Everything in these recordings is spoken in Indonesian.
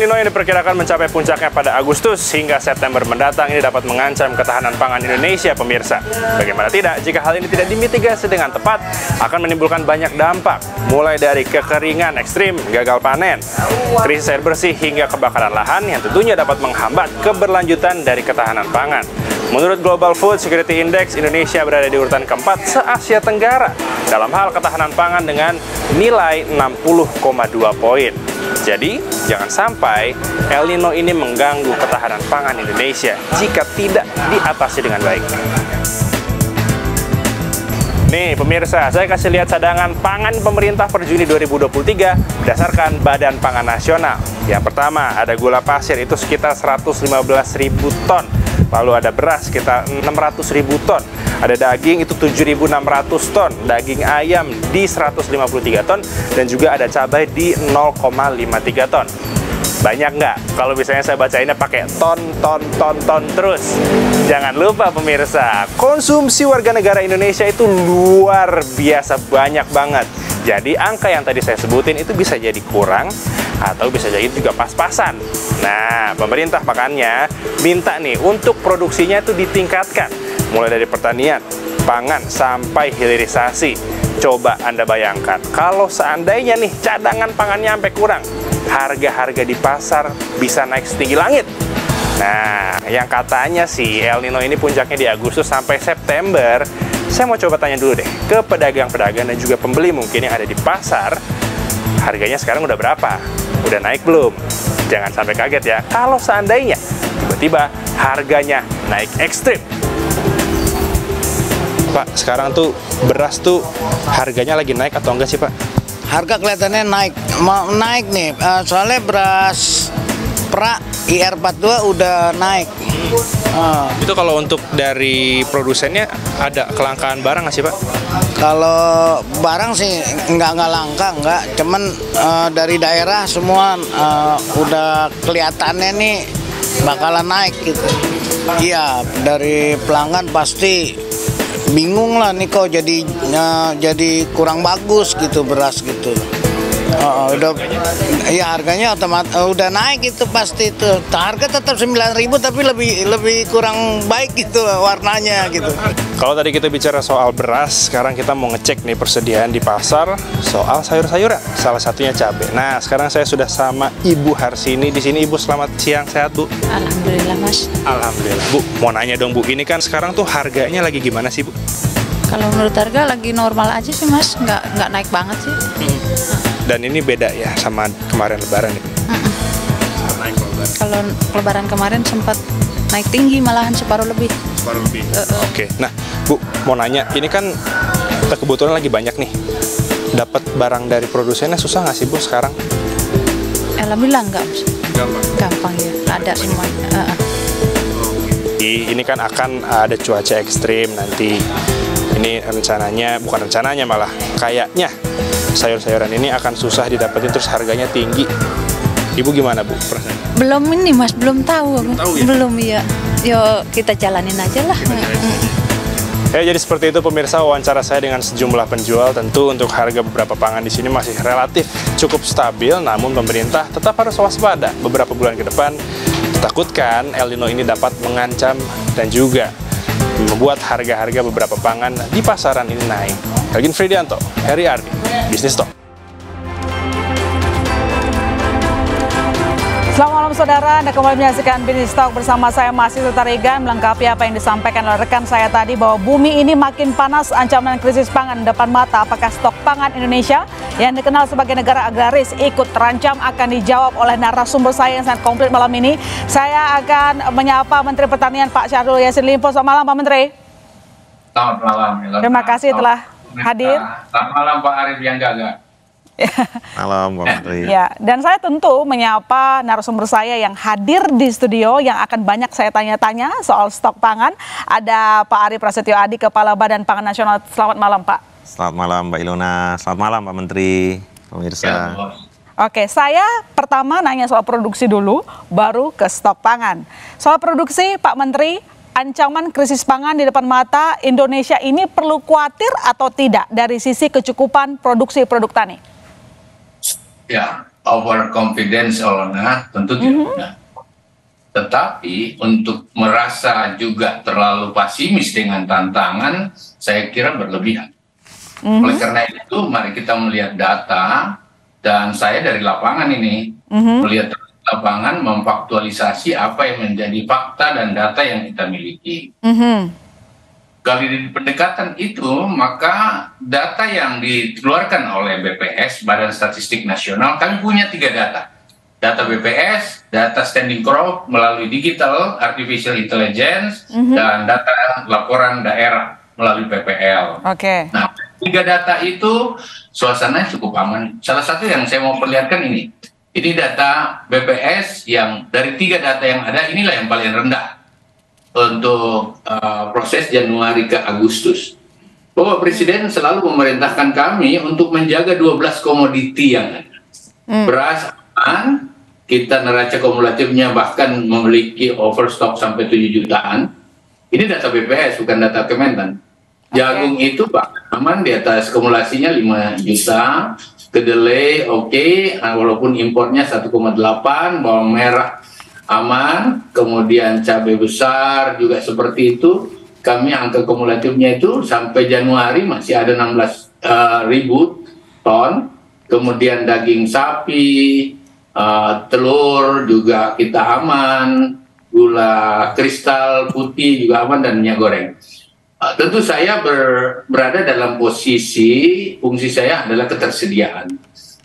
El Nino yang diperkirakan mencapai puncaknya pada Agustus hingga September mendatang ini dapat mengancam ketahanan pangan Indonesia, pemirsa. Bagaimana tidak, jika hal ini tidak dimitigasi dengan tepat, akan menimbulkan banyak dampak, mulai dari kekeringan ekstrim, gagal panen, krisis air bersih, hingga kebakaran lahan yang tentunya dapat menghambat keberlanjutan dari ketahanan pangan. Menurut Global Food Security Index, Indonesia berada di urutan keempat se-Asia Tenggara dalam hal ketahanan pangan dengan nilai 60,2 poin. Jadi, jangan sampai sampai El Nino ini mengganggu ketahanan pangan Indonesia jika tidak diatasi dengan baik. Nih pemirsa, saya kasih lihat cadangan pangan pemerintah per Juni 2023 berdasarkan Badan Pangan Nasional. Yang pertama, ada gula pasir itu sekitar 115 ribu ton. Lalu ada beras sekitar 600 ribu ton. Ada daging itu 7.600 ton, daging ayam di 153 ton, dan juga ada cabai di 0,53 ton. Banyak nggak? Kalau misalnya saya bacainnya pakai ton, ton, ton, ton terus. Jangan lupa pemirsa, konsumsi warga negara Indonesia itu luar biasa banyak banget. Jadi angka yang tadi saya sebutin itu bisa jadi kurang atau bisa jadi juga pas-pasan. Nah, pemerintah makanya minta nih untuk produksinya itu ditingkatkan mulai dari pertanian, pangan sampai hilirisasi. Coba Anda bayangkan, kalau seandainya nih cadangan pangannya sampai kurang, harga-harga di pasar bisa naik setinggi langit. Nah, yang katanya sih El Nino ini puncaknya di Agustus sampai September. Saya mau coba tanya dulu deh ke pedagang-pedagang dan juga pembeli mungkin yang ada di pasar, harganya sekarang udah berapa? Udah naik belum? Jangan sampai kaget ya. Kalau seandainya tiba-tiba harganya naik ekstrim. Pak, sekarang tuh beras tuh harganya lagi naik atau enggak sih, Pak? harga kelihatannya naik mau naik nih uh, soalnya beras pra IR42 udah naik uh. itu kalau untuk dari produsennya ada kelangkaan barang nggak sih pak? kalau barang sih nggak nggak langka nggak cuman uh, dari daerah semua uh, udah kelihatannya nih bakalan naik gitu iya dari pelanggan pasti bingung lah nih kok jadi ya, jadi kurang bagus gitu beras gitu. Oh, oh, udah ya harganya otomatis oh, udah naik itu pasti itu. Harga tetap 9.000 tapi lebih lebih kurang baik gitu warnanya gitu. Kalau tadi kita bicara soal beras, sekarang kita mau ngecek nih persediaan di pasar soal sayur-sayuran. Ya, salah satunya cabe. Nah, sekarang saya sudah sama Ibu Harsini di sini. Ibu selamat siang sehat, Bu. Alhamdulillah, Mas. Alhamdulillah. Bu, mau nanya dong, Bu. Ini kan sekarang tuh harganya lagi gimana sih, Bu? Kalau menurut harga lagi normal aja sih, Mas. Nggak nggak naik banget sih. Hmm dan ini beda ya sama kemarin Lebaran. ini. -uh. Kalau Lebaran kemarin sempat naik tinggi malahan separuh lebih. Separuh lebih. Uh -uh. Oke, okay. nah Bu mau nanya, ini kan kita kebetulan lagi banyak nih. Dapat barang dari produsennya susah nggak sih Bu sekarang? Alhamdulillah nggak? Gampang. Gampang ya, ada semuanya. Uh eh, -uh. Ini kan akan ada cuaca ekstrim nanti. Ini rencananya, bukan rencananya malah, kayaknya sayur-sayuran ini akan susah didapetin terus harganya tinggi. Ibu gimana bu? Perasaan? Belum ini mas, belum tahu. Belum, tahu, ya? belum ya. Yo kita jalanin aja lah. Ya, jadi seperti itu pemirsa wawancara saya dengan sejumlah penjual. Tentu untuk harga beberapa pangan di sini masih relatif cukup stabil, namun pemerintah tetap harus waspada beberapa bulan ke depan. Takutkan El Nino ini dapat mengancam dan juga membuat harga-harga beberapa pangan di pasaran ini naik. Elgin Fridianto, Heri Ardi, Bisnis Talk. Selamat malam saudara, Anda kembali menyaksikan Bisnis Talk bersama saya Masih Tarigan melengkapi apa yang disampaikan oleh rekan saya tadi bahwa bumi ini makin panas ancaman krisis pangan depan mata apakah stok pangan Indonesia yang dikenal sebagai negara agraris ikut terancam akan dijawab oleh narasumber saya yang sangat komplit malam ini. Saya akan menyapa Menteri Pertanian Pak Syahrul Yasin Limpo. Selamat malam Pak Menteri. Selamat malam. Terima kasih telah hadir. Selamat malam Pak Arief yang gagal. Malam Pak Menteri. Eh, ya, dan saya tentu menyapa narasumber saya yang hadir di studio yang akan banyak saya tanya-tanya soal stok pangan. Ada Pak Ari Prasetyo Adi, Kepala Badan Pangan Nasional. Selamat malam Pak. Selamat malam Mbak Ilona. Selamat malam Pak Menteri, pemirsa. Ya, Oke, saya pertama nanya soal produksi dulu, baru ke stok pangan. Soal produksi, Pak Menteri, ancaman krisis pangan di depan mata, Indonesia ini perlu khawatir atau tidak dari sisi kecukupan produksi produk tani? Ya, over confidence Olona ya, tentu mm -hmm. tidak mm-hmm. nah, Tetapi untuk merasa juga terlalu pesimis dengan tantangan, saya kira berlebihan. Mm -hmm. Oleh karena itu, mari kita melihat data dan saya dari lapangan ini mm -hmm. melihat lapangan memfaktualisasi apa yang menjadi fakta dan data yang kita miliki. Mm -hmm. Dari pendekatan itu, maka data yang dikeluarkan oleh BPS, Badan Statistik Nasional, kami punya tiga data. Data BPS, data standing crop melalui digital, artificial intelligence, mm -hmm. dan data laporan daerah melalui PPL. Oke. Okay. Nah, tiga data itu suasananya cukup aman. Salah satu yang saya mau perlihatkan ini, ini data BPS yang dari tiga data yang ada inilah yang paling rendah untuk uh, proses Januari ke Agustus. Bapak Presiden selalu memerintahkan kami untuk menjaga 12 komoditi yang ada. Hmm. Beras aman, kita neraca kumulatifnya bahkan memiliki overstock sampai 7 jutaan. Ini data BPS bukan data Kementan. Jagung okay. itu bahkan aman di atas kumulasinya 5 juta, kedelai oke okay, ah, walaupun impornya 1,8 bawang merah aman kemudian cabai besar juga seperti itu kami angka kumulatifnya itu sampai Januari masih ada 16 uh, eh, ribu ton kemudian daging sapi uh, telur juga kita aman gula kristal putih juga aman dan minyak goreng Ah, tentu saya ber, berada dalam posisi fungsi saya adalah ketersediaan.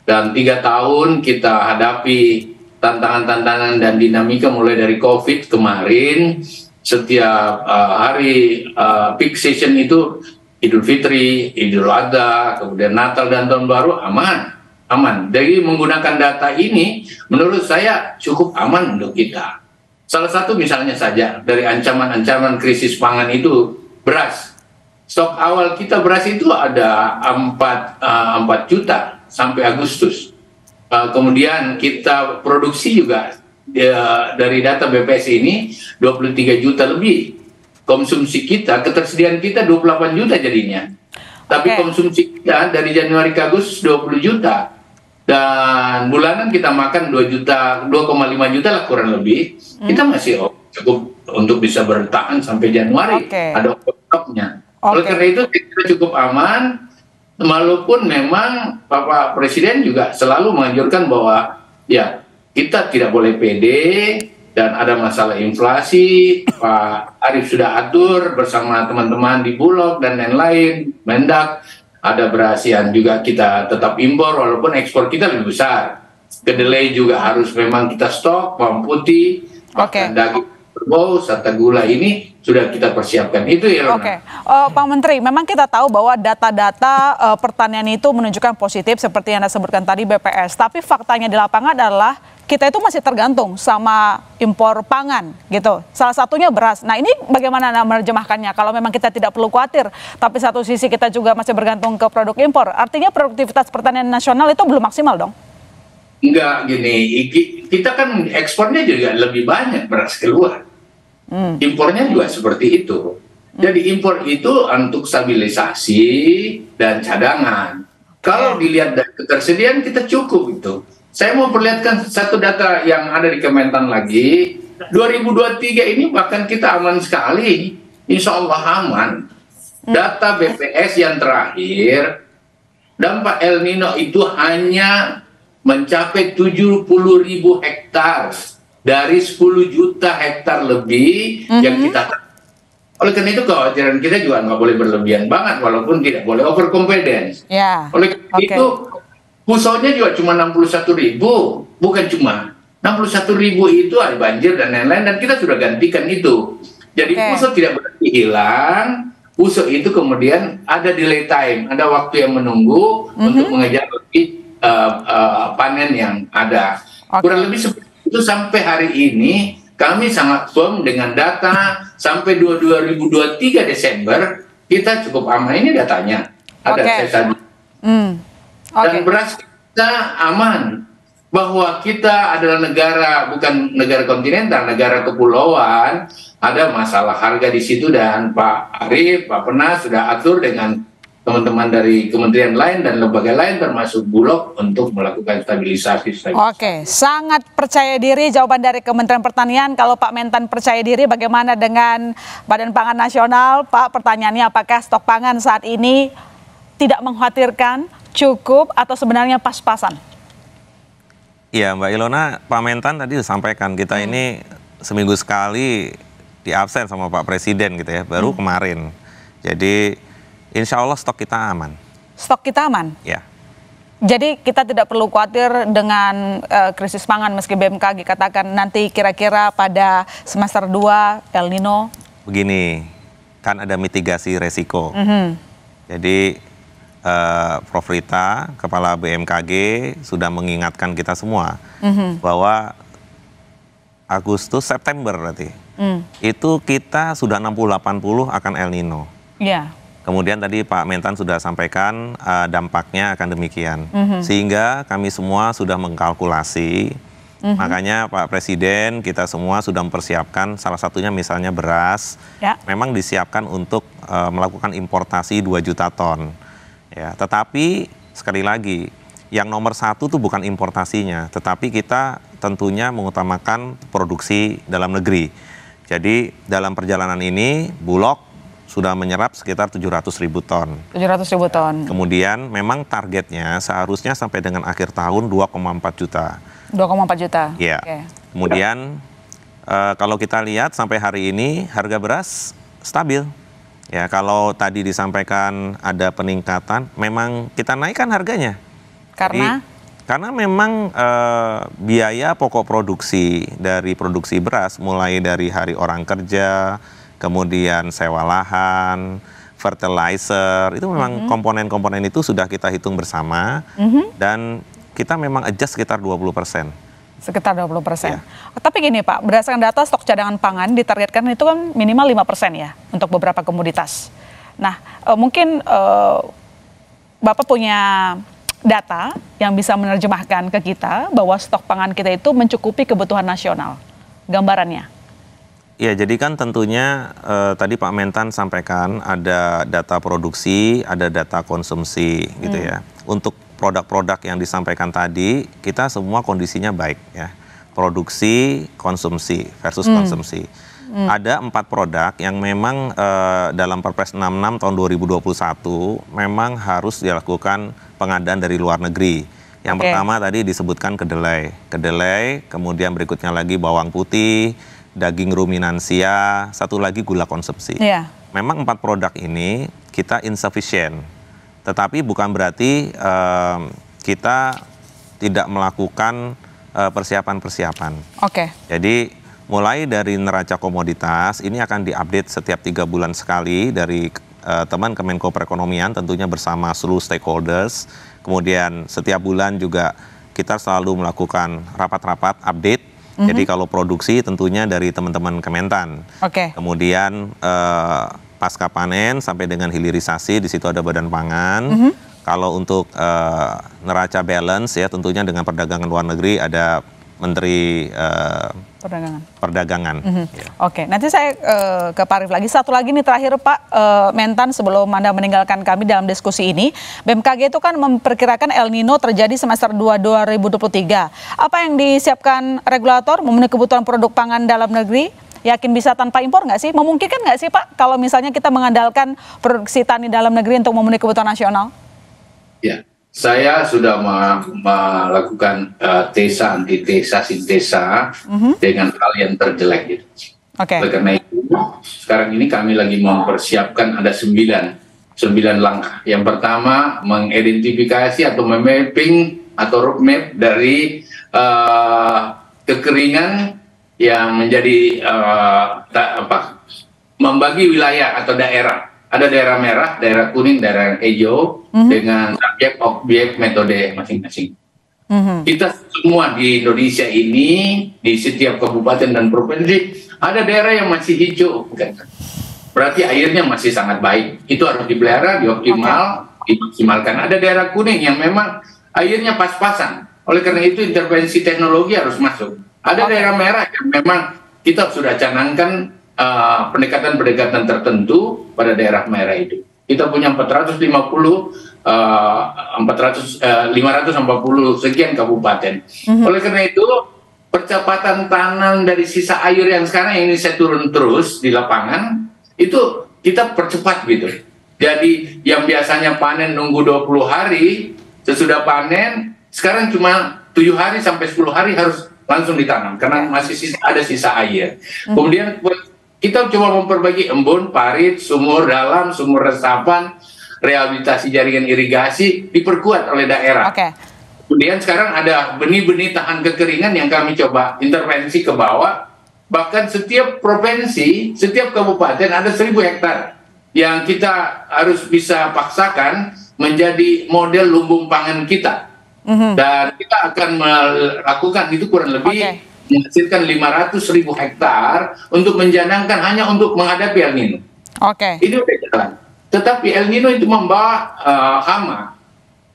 dan tiga tahun kita hadapi tantangan-tantangan dan dinamika mulai dari COVID kemarin, setiap uh, hari uh, peak season itu Idul Fitri, Idul Adha, kemudian Natal dan Tahun Baru aman, aman. jadi menggunakan data ini, menurut saya cukup aman untuk kita. Salah satu misalnya saja dari ancaman-ancaman krisis pangan itu beras. Stok awal kita beras itu ada 4, uh, 4 juta sampai Agustus. Uh, kemudian kita produksi juga uh, dari data BPS ini 23 juta lebih. Konsumsi kita, ketersediaan kita 28 juta jadinya. Tapi konsumsi kita dari Januari ke Agustus 20 juta. Dan bulanan kita makan 2 juta, 2,5 juta lah kurang lebih. Hmm. Kita masih oke cukup untuk bisa bertahan sampai Januari. Okay. Ada stoknya. Okay. Oleh karena itu kita cukup aman. Walaupun memang Bapak Presiden juga selalu menganjurkan bahwa ya kita tidak boleh pede dan ada masalah inflasi. Pak Arief sudah atur bersama teman-teman di Bulog dan lain-lain, Mendak ada berasian juga kita tetap impor walaupun ekspor kita lebih besar. Kedelai juga harus memang kita stok, bawang putih, okay. daging serta gula ini sudah kita persiapkan. Itu ya. Oke, okay. uh, eh, Pak Menteri, memang kita tahu bahwa data-data uh, pertanian itu menunjukkan positif seperti yang Anda sebutkan tadi BPS. Tapi faktanya di lapangan adalah kita itu masih tergantung sama impor pangan gitu. Salah satunya beras. Nah ini bagaimana Anda menerjemahkannya? Kalau memang kita tidak perlu khawatir, tapi satu sisi kita juga masih bergantung ke produk impor. Artinya produktivitas pertanian nasional itu belum maksimal dong? Enggak gini, kita kan ekspornya juga lebih banyak beras keluar. Hmm. Impornya juga seperti itu. Hmm. Jadi impor itu untuk stabilisasi dan cadangan. Kalau dilihat dari ketersediaan kita cukup itu. Saya mau perlihatkan satu data yang ada di Kementan lagi. 2023 ini bahkan kita aman sekali. Insya Allah aman. Hmm. Data BPS yang terakhir, dampak El Nino itu hanya mencapai 70 ribu hektar dari 10 juta hektar lebih mm -hmm. yang mhm. kita oleh karena itu kekhawatiran kita juga nggak boleh berlebihan banget walaupun tidak boleh confidence Yeah. Oleh karena okay. itu pusatnya juga cuma 61 ribu bukan cuma 61 ribu itu ada banjir dan lain-lain dan kita sudah gantikan itu. Jadi okay. pusat tidak berarti hilang. pusat itu kemudian ada delay time, ada waktu yang menunggu mm -hmm. untuk mengejar lebih uh, uh, panen yang ada. Okay. Kurang lebih seperti itu sampai hari ini kami sangat firm dengan data sampai 2023 Desember kita cukup aman ini datanya. Ada okay. saya tadi. Mm. Okay. Dan beras kita aman bahwa kita adalah negara bukan negara kontinental, negara kepulauan, ada masalah harga di situ dan Pak Arif, Pak Penas sudah atur dengan teman-teman dari kementerian lain dan lembaga lain termasuk Bulog untuk melakukan stabilisasi. stabilisasi. Oke, sangat percaya diri jawaban dari Kementerian Pertanian. Kalau Pak Mentan percaya diri, bagaimana dengan Badan Pangan Nasional? Pak, pertanyaannya apakah stok pangan saat ini tidak mengkhawatirkan, cukup, atau sebenarnya pas-pasan? Iya, Mbak Ilona, Pak Mentan tadi sampaikan kita hmm. ini seminggu sekali di absen sama Pak Presiden gitu ya, baru hmm. kemarin. Jadi Insya Allah stok kita aman. Stok kita aman? Ya. Jadi kita tidak perlu khawatir dengan uh, krisis pangan meski BMKG katakan nanti kira-kira pada semester 2 El Nino. Begini, kan ada mitigasi resiko. Mm -hmm. Jadi uh, Prof. Rita, Kepala BMKG sudah mengingatkan kita semua mm -hmm. bahwa Agustus, September berarti, mm. itu kita sudah 60-80 akan El Nino. Yeah. Kemudian tadi Pak Mentan sudah sampaikan uh, dampaknya akan demikian. Mm -hmm. Sehingga kami semua sudah mengkalkulasi. Mm -hmm. Makanya Pak Presiden kita semua sudah mempersiapkan salah satunya misalnya beras. Ya. Memang disiapkan untuk uh, melakukan importasi 2 juta ton. Ya, tetapi sekali lagi yang nomor satu itu bukan importasinya, tetapi kita tentunya mengutamakan produksi dalam negeri. Jadi dalam perjalanan ini Bulog sudah menyerap sekitar 700 ribu ton. 700 ribu ton. Kemudian memang targetnya seharusnya sampai dengan akhir tahun 2,4 juta. 2,4 juta. Iya. Okay. Kemudian uh, kalau kita lihat sampai hari ini harga beras stabil. Ya kalau tadi disampaikan ada peningkatan, memang kita naikkan harganya. Karena? Jadi, karena memang e, biaya pokok produksi dari produksi beras mulai dari hari orang kerja kemudian sewa lahan, fertilizer, itu memang mhm. komponen-komponen itu sudah kita hitung bersama mm -hmm. dan kita memang adjust sekitar 20 persen. Sekitar 20 persen. Ya. Tapi gini Pak, berdasarkan data stok cadangan pangan ditargetkan itu kan minimal 5 persen ya untuk beberapa komoditas. Nah e, mungkin e, Bapak punya data yang bisa menerjemahkan ke kita bahwa stok pangan kita itu mencukupi kebutuhan nasional. Gambarannya. Ya, jadi kan tentunya eh, tadi Pak Mentan sampaikan ada data produksi, ada data konsumsi hmm. gitu ya. Hmm. Untuk produk-produk yang disampaikan tadi, kita semua kondisinya baik ya. Produksi, konsumsi versus hmm. konsumsi. Hmm. Ada empat produk yang memang eh, dalam Perpres 66 tahun 2021 memang harus dilakukan pengadaan dari luar negeri. Yang okay. pertama tadi disebutkan kedelai. Kedelai, kemudian berikutnya lagi bawang putih, daging ruminansia, satu lagi gula konsumsi. Yeah. Memang empat produk ini kita insufficient, tetapi bukan berarti uh, kita tidak melakukan eh, persiapan-persiapan. Oke. Okay. Jadi mulai dari neraca komoditas ini akan diupdate setiap tiga bulan sekali dari uh, teman Kemenko Perekonomian tentunya bersama seluruh stakeholders. Kemudian setiap bulan juga kita selalu melakukan rapat-rapat update hmm Jadi kalau produksi tentunya dari teman-teman Kementan. Oke. Okay. Kemudian uh, pasca panen sampai dengan hilirisasi di situ ada Badan Pangan. Mm-hmm. Kalau untuk uh, neraca balance ya tentunya dengan perdagangan luar negeri ada Menteri uh, Perdagangan. Perdagangan. Mm -hmm. ya. Oke, okay. nanti saya uh, ke Pak Arief lagi. Satu lagi nih terakhir Pak uh, Mentan sebelum Anda meninggalkan kami dalam diskusi ini, BMKG itu kan memperkirakan El Nino terjadi semester 2 2023. Apa yang disiapkan regulator memenuhi kebutuhan produk pangan dalam negeri? Yakin bisa tanpa impor nggak sih? Memungkinkan nggak sih Pak kalau misalnya kita mengandalkan produksi tani dalam negeri untuk memenuhi kebutuhan nasional? Ya, saya sudah melakukan uh, tesa antitesa sintesa mm-hmm. dengan hal yang terjelek gitu. Okay. karena itu sekarang ini kami lagi mempersiapkan ada sembilan sembilan langkah. Yang pertama mengidentifikasi atau memapping atau roadmap dari uh, kekeringan yang menjadi uh, eh, tak, apa membagi wilayah atau daerah ada daerah merah, daerah kuning, daerah hijau mm-hmm. dengan subjek, objek, metode masing-masing. Mm-hmm. Kita semua di Indonesia ini di setiap kabupaten dan provinsi ada daerah yang masih hijau, bukan? Berarti airnya masih sangat baik. Itu harus dipelihara, dioptimal, okay. dimaksimalkan. Ada daerah kuning yang memang airnya pas-pasan. Oleh karena itu intervensi teknologi harus masuk. Ada okay. daerah merah yang memang kita sudah canangkan pendekatan eh, pendekatan-pendekatan tertentu pada daerah merah itu. Kita punya 450 uh, 400 uh, 540 sekian kabupaten. Mm-hmm. Oleh karena itu percepatan tanam dari sisa air yang sekarang ini saya turun terus di lapangan itu kita percepat gitu. Jadi yang biasanya panen nunggu 20 hari sesudah panen sekarang cuma 7 hari sampai 10 hari harus langsung ditanam karena ya. masih sisa, ada sisa air. Mhm. Kemudian kita coba memperbaiki embun, parit, sumur dalam, sumur resapan, rehabilitasi jaringan irigasi diperkuat oleh daerah. Okay. Kemudian sekarang ada benih-benih tahan kekeringan yang kami coba intervensi ke bawah. Bahkan setiap provinsi, setiap kabupaten ada seribu hektar yang kita harus bisa paksakan menjadi model lumbung pangan kita. Mm -hmm. Dan kita akan melakukan itu kurang lebih okay menghasilkan 500 ribu hektar untuk menjanangkan hanya untuk menghadapi El Nino. Oke. Okay. Ini udah jalan. Tetapi El Nino itu membawa uh, hama.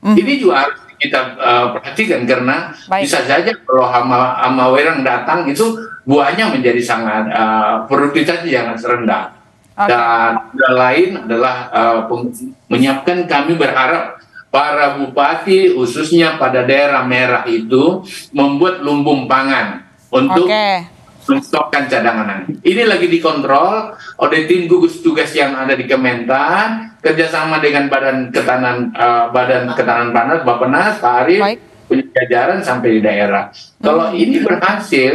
Mm. Ini juga harus kita uh, perhatikan karena Baik. bisa saja kalau hama hama werang datang itu buahnya menjadi sangat uh, produktivitasnya sangat rendah. Okay. Dan yang lain adalah uh, menyiapkan kami berharap para bupati khususnya pada daerah merah itu membuat lumbung pangan untuk okay. menstopkan cadangan. Ini lagi dikontrol oleh tim gugus tugas yang ada di Kementan kerjasama dengan Badan Ketahanan uh, Badan Ketahanan Pangan Bappenas, Pak Arief, Baik. punya jajaran sampai di daerah. Hmm. Kalau ini berhasil,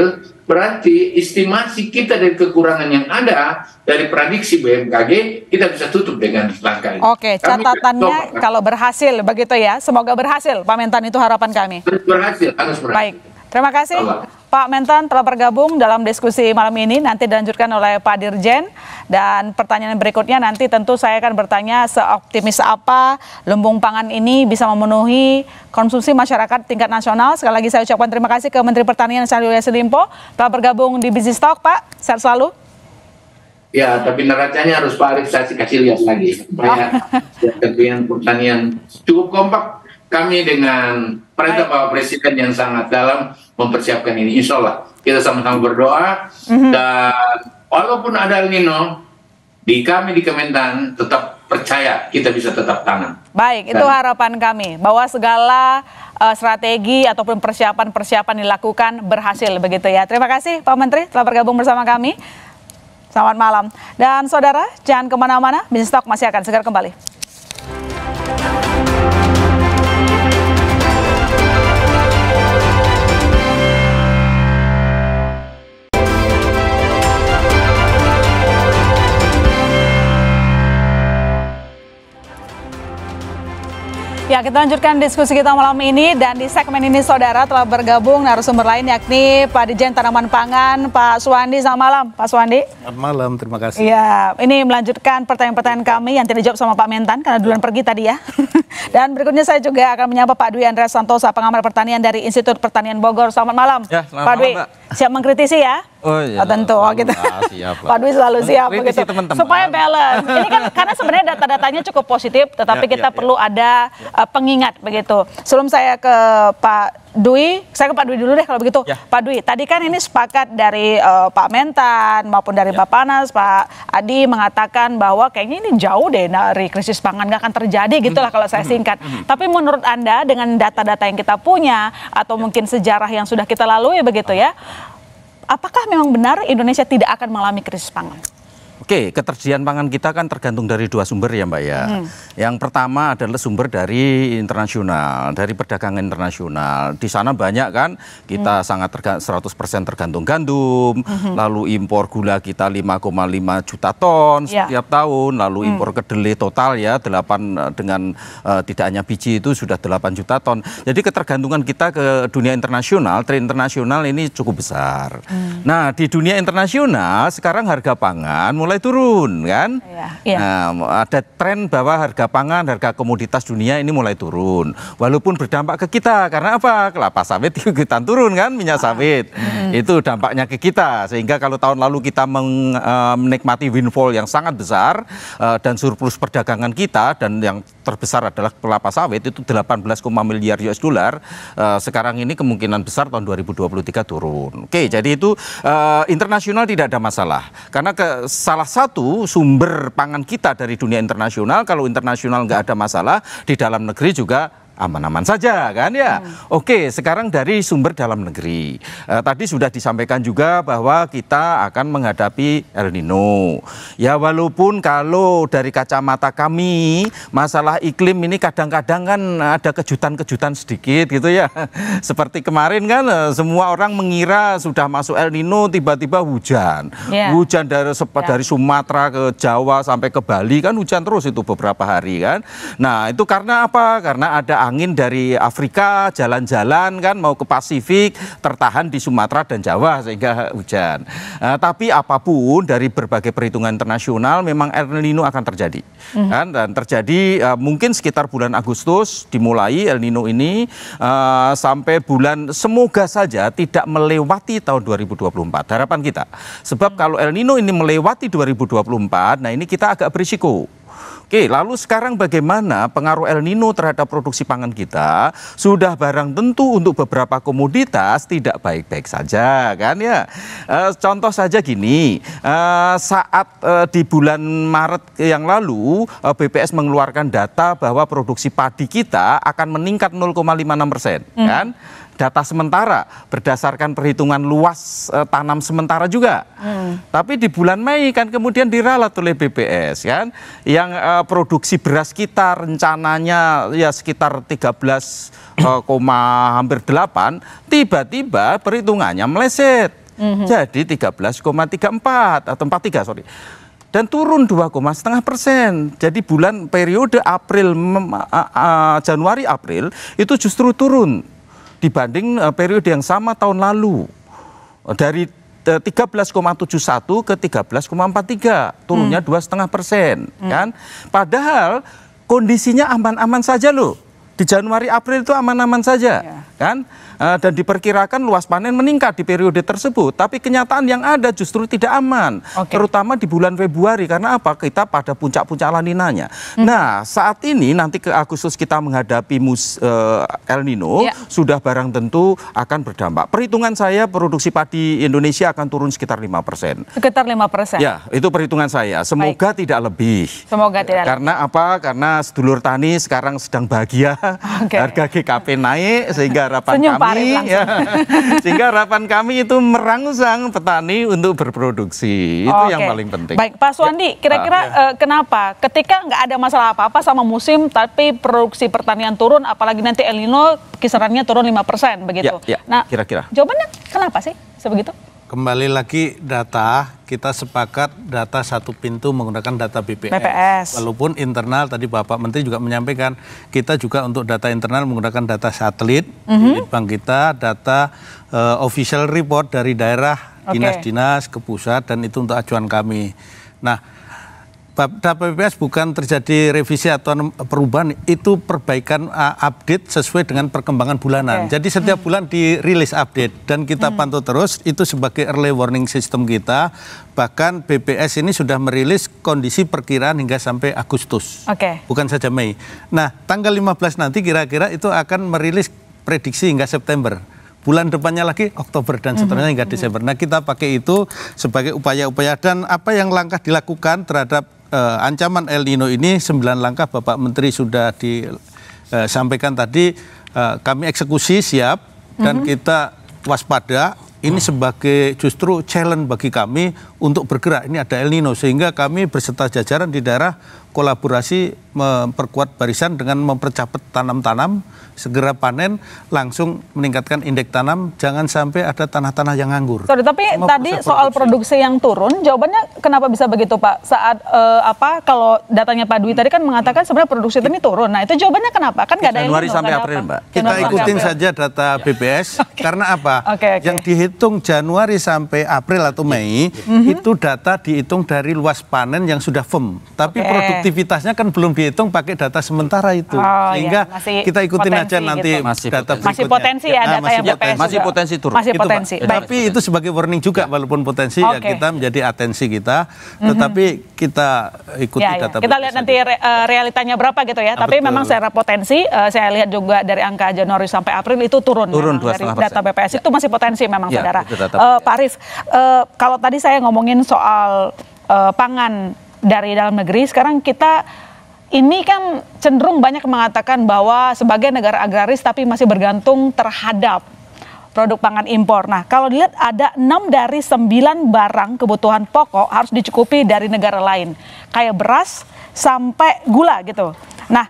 berarti estimasi kita dari kekurangan yang ada dari prediksi BMKG kita bisa tutup dengan langkah ini. Oke, catatannya kalau berhasil begitu ya. Semoga berhasil, Pak Mentan itu harapan kami. Berhasil, harus berhasil. Baik. Terima kasih Pak Menten telah bergabung dalam diskusi malam ini nanti dilanjutkan oleh Pak Dirjen dan pertanyaan berikutnya nanti tentu saya akan bertanya seoptimis apa lumbung pangan ini bisa memenuhi konsumsi masyarakat tingkat nasional. Sekali lagi saya ucapkan terima kasih ke Menteri Pertanian Syahrul Yassin Limpo telah bergabung di Business Talk Pak. Sehat selalu. Ya, tapi neracanya harus Pak Arif saya kasih lihat lagi. Supaya oh. pertanian cukup kompak kami dengan perintah Bapak Presiden yang sangat dalam mempersiapkan ini. Insya Allah kita sama-sama berdoa mm-hmm. dan walaupun ada El Nino di kami di Kementan tetap percaya kita bisa tetap tanam. Baik, itu harapan kami bahwa segala uh, strategi ataupun persiapan-persiapan dilakukan berhasil begitu ya. Terima kasih Pak Menteri telah bergabung bersama kami. Selamat malam. Dan saudara, jangan kemana-mana, Binstock masih akan segera kembali. Ya, kita lanjutkan diskusi kita malam ini dan di segmen ini saudara telah bergabung narasumber lain yakni Pak Dijen Tanaman Pangan, Pak Suwandi. Selamat malam, Pak Suwandi. Selamat malam, terima kasih. Ya, ini melanjutkan pertanyaan-pertanyaan kami yang tidak dijawab sama Pak Mentan karena duluan pergi tadi ya. dan berikutnya saya juga akan menyapa Pak Dwi Andreas Santosa, pengamat pertanian dari Institut Pertanian Bogor. Selamat malam, ya, selamat Pak malam, Dwi. Mbak siap mengkritisi ya. Oh iya. Oh, tentu kita. Gitu. Pak Dwi selalu siap begitu. Teman -teman. Supaya balance. Ini kan karena sebenarnya data-datanya cukup positif tetapi ya, kita ya, ya. perlu ya. ada uh, pengingat begitu. Sebelum saya ke Pak Dwi, saya ke Pak Dwi dulu deh kalau begitu. Ya. Pak Dwi, tadi kan ini sepakat dari uh, Pak Mentan maupun dari ya. Pak Panas, Pak Adi mengatakan bahwa kayaknya ini jauh deh dari krisis pangan nggak akan terjadi gitulah hmm. kalau saya hmm. singkat. Hmm. Tapi menurut Anda dengan data-data yang kita punya atau ya. mungkin sejarah yang sudah kita lalui begitu ya, apakah memang benar Indonesia tidak akan mengalami krisis pangan? Oke, ketersediaan pangan kita kan tergantung dari dua sumber ya Mbak ya. Hmm. Yang pertama adalah sumber dari internasional, dari perdagangan internasional. Di sana banyak kan, kita hmm. sangat terga 100% tergantung gandum, hmm. lalu impor gula kita 5,5 juta ton ya. setiap tahun, lalu hmm. impor hmm. kedelai total ya 8 eh, dengan uh, tidak hanya biji itu sudah 8 juta ton. Jadi ketergantungan kita ke dunia internasional, trade internasional ini cukup besar. Hmm. Nah, di dunia internasional sekarang harga pangan mulai mulai turun kan. Ya, ya. Nah, ada tren bahwa harga pangan, harga komoditas dunia ini mulai turun. Walaupun berdampak ke kita karena apa? Kelapa sawit ikutan turun kan, minyak ah. sawit. hmm. Itu dampaknya ke kita sehingga kalau tahun lalu kita meng, uh, menikmati windfall yang sangat besar uh, dan surplus perdagangan kita dan yang terbesar adalah kelapa sawit itu 18, miliar US dollar. Uh, sekarang ini kemungkinan besar tahun 2023 turun. Oke, okay, jadi itu uh, internasional tidak ada masalah karena ke salah salah satu sumber pangan kita dari dunia internasional. Kalau internasional nggak ada masalah, di dalam negeri juga aman-aman saja kan ya. Hmm. Oke, sekarang dari sumber dalam negeri. Eh, tadi sudah disampaikan juga bahwa kita akan menghadapi El Nino. Ya walaupun kalau dari kacamata kami masalah iklim ini kadang-kadang kan ada kejutan-kejutan sedikit gitu ya. Seperti kemarin kan eh, semua orang mengira sudah masuk El Nino tiba-tiba hujan. Yeah. Hujan dari yeah. dari Sumatera ke Jawa sampai ke Bali kan hujan terus itu beberapa hari kan. Nah, itu karena apa? Karena ada angin dari Afrika, jalan-jalan kan mau ke Pasifik, tertahan di Sumatera dan Jawa sehingga hujan. Uh, tapi apapun dari berbagai perhitungan internasional memang El Nino akan terjadi. Mm. Kan? Dan terjadi uh, mungkin sekitar bulan Agustus dimulai El Nino ini uh, sampai bulan semoga saja tidak melewati tahun 2024. Harapan kita. Sebab hmm. kalau El Nino ini melewati 2024, nah ini kita agak berisiko Oke, lalu sekarang bagaimana pengaruh El Nino terhadap produksi pangan kita? Sudah barang tentu untuk beberapa komoditas tidak baik-baik saja, kan ya? E, contoh saja gini, e, saat e, di bulan Maret yang lalu e, BPS mengeluarkan data bahwa produksi padi kita akan meningkat 0,56 persen, hmm. kan? data sementara berdasarkan perhitungan luas e, tanam sementara juga. Hmm. Tapi di bulan Mei kan kemudian diralat oleh BPS kan yang e, produksi beras kita rencananya ya sekitar 13, e, koma hampir 8 tiba-tiba perhitungannya meleset. Hmm. Jadi 13,34 atau 43 sorry dan turun 2,5 persen. Jadi bulan periode April eh, Januari April itu justru turun dibanding eh, periode yang sama tahun lalu. Dari 13,71 eh, ke 13,43 turunnya hmm. dua setengah persen hmm. kan padahal kondisinya aman-aman saja loh di Januari April itu aman-aman saja yeah. kan Eh, dan diperkirakan luas panen meningkat di periode tersebut. Tapi kenyataan yang ada justru tidak aman, okay. terutama di bulan Februari karena apa? Kita pada puncak-puncak laninanya. Hmm. Nah, saat ini nanti ke Agustus kita menghadapi mus, uh, El Nino yeah. sudah barang tentu akan berdampak. Perhitungan saya produksi padi Indonesia akan turun sekitar 5%. Sekitar 5%. Ya, itu perhitungan saya. Semoga Baik. tidak lebih. Semoga tidak. Eh, karena apa? Karena sedulur tani sekarang sedang bahagia. Okay. Harga GKP naik sehingga harapan Senyum, kami parit Ya. Sehingga harapan kami itu merangsang petani untuk berproduksi. Itu okay. yang paling penting. Baik, Pak Suandi, ya. kira-kira ah, ya. uh, kenapa ketika nggak ada masalah apa-apa sama musim tapi produksi pertanian turun apalagi nanti El Nino kisarannya turun lima persen, begitu. Ya, ya. Nah, kira-kira. Jawabannya kenapa sih sebegitu? kembali lagi data kita sepakat data satu pintu menggunakan data BPS. BPS. Walaupun internal tadi Bapak Menteri juga menyampaikan kita juga untuk data internal menggunakan data satelit mm -hmm. bank kita, data uh, official report dari daerah dinas-dinas okay. ke pusat dan itu untuk acuan kami. Nah, Bapda PPS bukan terjadi revisi atau perubahan, itu perbaikan uh, update sesuai dengan perkembangan bulanan. Okay. Jadi setiap hmm. bulan dirilis update dan kita hmm. pantau terus itu sebagai early warning system kita. Bahkan BPS ini sudah merilis kondisi perkiraan hingga sampai Agustus. Okay. Bukan saja Mei. Nah, tanggal 15 nanti kira-kira itu akan merilis prediksi hingga September bulan depannya lagi Oktober dan hmm. seterusnya hingga hmm. Desember. Nah kita pakai itu sebagai upaya-upaya dan apa yang langkah dilakukan terhadap uh, ancaman El Nino ini sembilan langkah Bapak Menteri sudah disampaikan eh, tadi uh, kami eksekusi siap dan mm -hmm. kita waspada ini sebagai justru challenge bagi kami untuk bergerak. Ini ada El Nino sehingga kami berserta jajaran di daerah kolaborasi memperkuat barisan dengan mempercepat tanam-tanam, segera panen, langsung meningkatkan indeks tanam, jangan sampai ada tanah-tanah yang nganggur. Sorry, tapi Mau tadi soal produksi. yang turun, jawabannya kenapa bisa begitu Pak? Saat eh, apa kalau datanya Pak Dwi tadi kan mengatakan sebenarnya produksi ini turun. Nah itu jawabannya kenapa? Kan nggak ada yang Januari sampai April Mbak. Kita Januari ikutin April. saja data ya. BPS, okay. karena apa? Okay, okay. Yang dihitung Januari sampai April atau iya. Mei, mm -hmm. itu data dihitung dari luas panen yang sudah firm. Tapi okay. produk aktivitasnya kan belum dihitung pakai data sementara itu. Oh, iya. Sehingga ya. masih kita ikutin aja gitu. nanti masih data potensi. Masih potensi ya, ya, data masih yang potensi. Masih potensi turun. Masih potensi. Itu, Tapi itu sebagai warning juga ya. walaupun potensi okay. ya kita menjadi atensi kita, mhm. tetapi mm -hmm. kita ikuti ya, ya. data. Kita lihat nanti re eh, realitanya berapa gitu ya. Ah, Tapi betul. memang secara potensi uh, saya lihat juga dari angka Januari sampai April itu turun. Turun dari data BPS ya. itu masih potensi memang ya, saudara. Eh, Pak Arif, kalau tadi saya ngomongin soal pangan dari dalam negeri sekarang kita ini kan cenderung banyak mengatakan bahwa sebagai negara agraris tapi masih bergantung terhadap produk pangan impor. Nah, kalau dilihat ada 6 dari 9 barang kebutuhan pokok harus dicukupi dari negara lain. Kayak beras sampai gula gitu. Nah,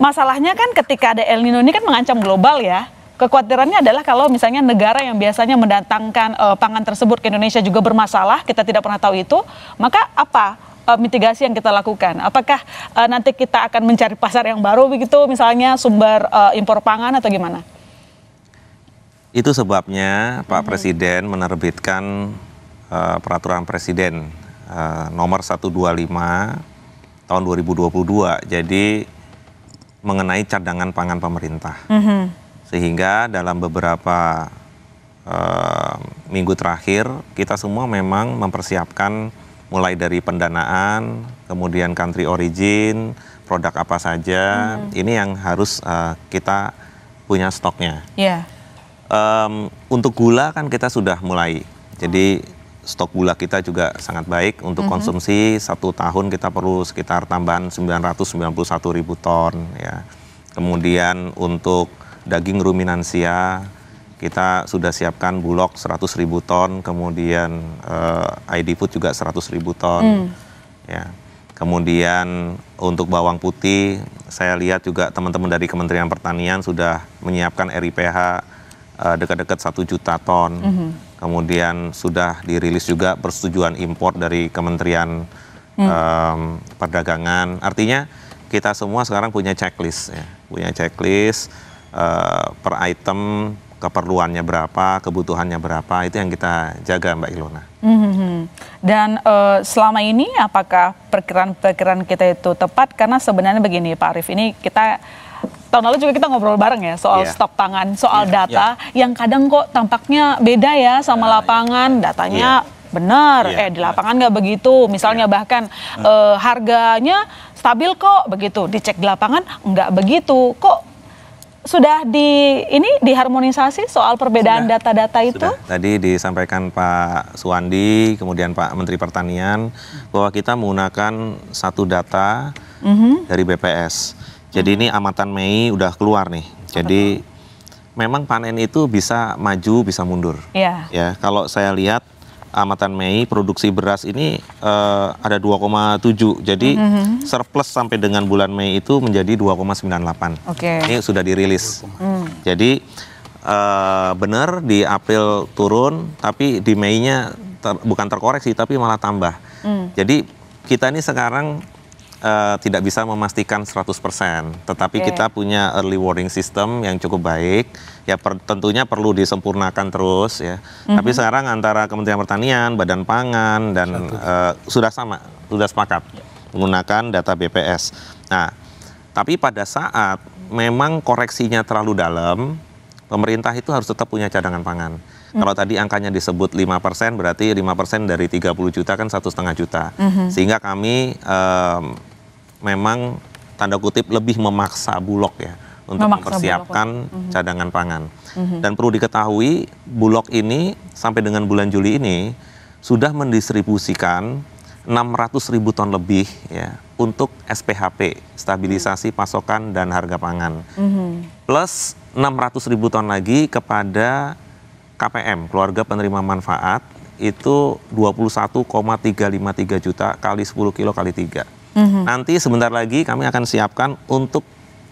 masalahnya kan ketika ada El Nino ini kan mengancam global ya. Kekhawatirannya adalah kalau misalnya negara yang biasanya mendatangkan uh, pangan tersebut ke Indonesia juga bermasalah, kita tidak pernah tahu itu, maka apa uh, mitigasi yang kita lakukan? Apakah uh, nanti kita akan mencari pasar yang baru begitu misalnya sumber uh, impor pangan atau gimana? Itu sebabnya Pak Presiden menerbitkan uh, peraturan presiden uh, nomor 125 tahun 2022. Jadi mengenai cadangan pangan pemerintah. Mm-hmm. Sehingga dalam beberapa uh, minggu terakhir kita semua memang mempersiapkan mulai dari pendanaan, kemudian country origin, produk apa saja, hmm. ini yang harus uh, kita punya stoknya. Yeah. Ya. Um, untuk gula kan kita sudah mulai, jadi stok gula kita juga sangat baik untuk mm -hmm. konsumsi satu tahun kita perlu sekitar tambahan 991 ribu ton ya. Kemudian untuk daging ruminansia kita sudah siapkan bulog 100 ribu ton, kemudian uh, eh, ID food juga 100 ribu ton, mm. ya. Kemudian untuk bawang putih, saya lihat juga teman-teman dari Kementerian Pertanian sudah menyiapkan RIPH uh, eh, dekat-dekat 1 juta ton. Mm -hmm. Kemudian sudah dirilis juga persetujuan impor dari Kementerian mm. um, Perdagangan. Artinya kita semua sekarang punya checklist, ya. punya checklist uh, per item keperluannya berapa, kebutuhannya berapa, itu yang kita jaga Mbak Ilona. Mm-hmm. Dan uh, selama ini apakah perkiraan-perkiraan kita itu tepat? Karena sebenarnya begini Pak Arif, ini kita tahun lalu juga kita ngobrol bareng ya soal yeah. stok pangan, soal yeah. data yeah. yang kadang kok tampaknya beda ya sama iya, iya. lapangan, datanya yeah. benar, yeah. eh di iya. lapangan nggak begitu. Misalnya yeah. bahkan uh. Uh, harganya stabil kok begitu, dicek di lapangan nggak begitu, kok sudah di ini diharmonisasi soal perbedaan data-data itu? Sudah. Tadi disampaikan Pak Suwandi, kemudian Pak Menteri Pertanian bahwa kita menggunakan satu data mm -hmm. dari BPS. Jadi mm -hmm. ini amatan Mei udah keluar nih. Jadi Betul. memang panen itu bisa maju, bisa mundur. Yeah. Ya, kalau saya lihat amatan Mei produksi beras ini uh, ada 2,7. Jadi mm -hmm. surplus sampai dengan bulan Mei itu menjadi 2,98. Okay. Ini sudah dirilis. Mm. Jadi uh, benar di April turun tapi di Mei-nya ter, bukan terkoreksi tapi malah tambah. Mm. Jadi kita ini sekarang Eh, tidak bisa memastikan 100%, tetapi okay. kita punya early warning system yang cukup baik. Ya per, tentunya perlu disempurnakan terus ya. Mm-hmm. Tapi mhm. sekarang antara Kementerian Pertanian, Badan Pangan dan uh, sudah sama, sudah sepakat yeah. menggunakan data BPS. Nah, tapi pada saat memang koreksinya terlalu dalam, pemerintah itu harus tetap punya cadangan pangan. Hmm. Kalau tadi angkanya disebut 5% berarti 5% dari 30 juta kan satu setengah juta. -hmm. Sehingga kami um, memang tanda kutip lebih memaksa Bulog ya untuk memaksa mempersiapkan hmm. cadangan pangan. -hmm. Dan perlu diketahui Bulog ini sampai dengan bulan Juli ini sudah mendistribusikan 600 ribu ton lebih ya untuk SPHP stabilisasi hmm. pasokan dan harga pangan mm -hmm. plus 600 ribu ton lagi kepada KPM, keluarga penerima manfaat itu 21,353 juta kali 10 kilo kali 3. Mm -hmm. Nanti sebentar lagi kami akan siapkan untuk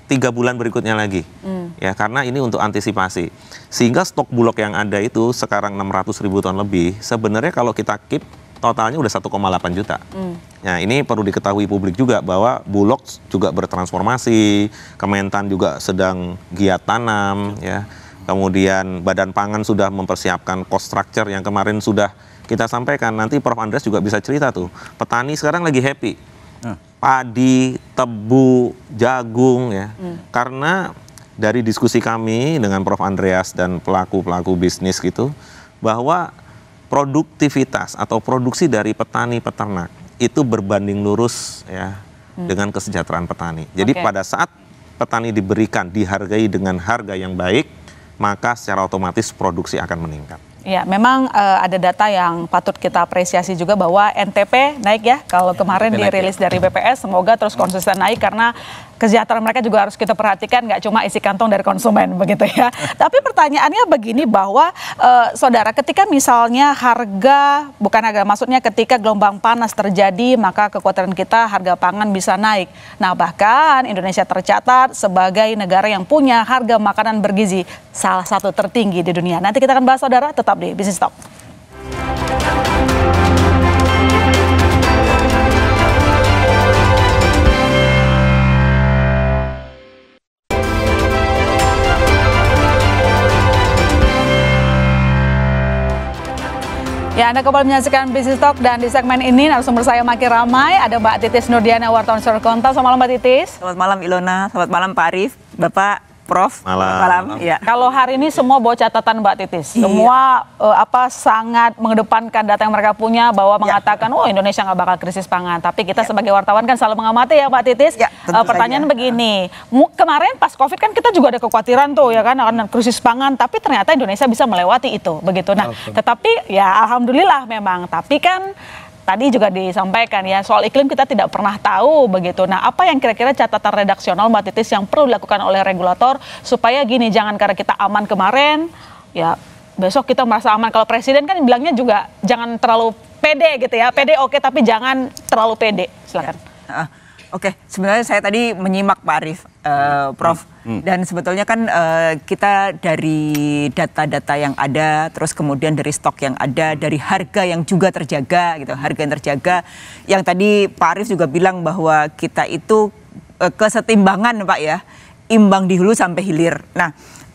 tiga bulan berikutnya lagi. Mm. Ya, karena ini untuk antisipasi. Sehingga stok bulog yang ada itu sekarang 600 ribu ton lebih, sebenarnya kalau kita keep totalnya udah 1,8 juta. Mm. Nah, ini perlu diketahui publik juga bahwa Bulog juga bertransformasi, Kementan juga sedang giat tanam ya kemudian Badan Pangan sudah mempersiapkan cost structure yang kemarin sudah kita sampaikan. Nanti Prof. Andreas juga bisa cerita tuh, petani sekarang lagi happy. Hmm. Padi, tebu, jagung ya. Hmm. Karena dari diskusi kami dengan Prof. Andreas dan pelaku-pelaku bisnis gitu, bahwa produktivitas atau produksi dari petani peternak itu berbanding lurus ya hmm. dengan kesejahteraan petani. Jadi okay. pada saat petani diberikan dihargai dengan harga yang baik, maka secara otomatis produksi akan meningkat. Ya, memang uh, ada data yang patut kita apresiasi juga bahwa NTP naik ya. Kalau iya, kemarin dirilis ya. dari BPS, semoga terus konsisten naik karena kesejahteraan mereka juga harus kita perhatikan nggak cuma isi kantong dari konsumen begitu ya. Tapi pertanyaannya begini bahwa e, saudara ketika misalnya harga bukan harga maksudnya ketika gelombang panas terjadi maka kekuatan kita harga pangan bisa naik. Nah, bahkan Indonesia tercatat sebagai negara yang punya harga makanan bergizi salah satu tertinggi di dunia. Nanti kita akan bahas saudara tetap di bisnis Talk. Ya, Anda kembali menyaksikan Business Talk dan di segmen ini narasumber saya makin ramai. Ada Mbak Titis Nurdiana, wartawan Surkonta. Selamat malam Mbak Titis. Selamat malam Ilona, selamat malam Pak Arif, Bapak. Prof. Malam. Malam. Ya. Kalau hari ini semua bawa catatan Mbak Titis. Iya. Semua uh, apa sangat mengedepankan data yang mereka punya bahwa ya. mengatakan oh Indonesia nggak bakal krisis pangan. Tapi kita ya. sebagai wartawan kan selalu mengamati ya Mbak Titis. Ya, uh, pertanyaan saja. Iya. begini, kemarin pas Covid kan kita juga ada kekhawatiran tuh ya kan akan krisis pangan, tapi ternyata Indonesia bisa melewati itu begitu. Nah, tetapi ya alhamdulillah memang, tapi kan tadi juga disampaikan ya soal iklim kita tidak pernah tahu begitu. Nah, apa yang kira-kira catatan redaksional Mbak Titis yang perlu dilakukan oleh regulator supaya gini jangan karena kita aman kemarin ya besok kita merasa aman. Kalau presiden kan bilangnya juga jangan terlalu pede gitu ya. Pede oke okay, tapi jangan terlalu pede. Silakan. Ya. oke, okay. sebenarnya saya tadi menyimak Pak Arif uh, Prof. Hmm. Hmm. Dan sebetulnya kan uh, kita dari data-data yang ada, terus kemudian dari stok yang ada, hmm. dari harga yang juga terjaga gitu, harga yang terjaga. Yang tadi Pak Arief juga bilang bahwa kita itu uh, kesetimbangan Pak ya, imbang di hulu sampai hilir. Nah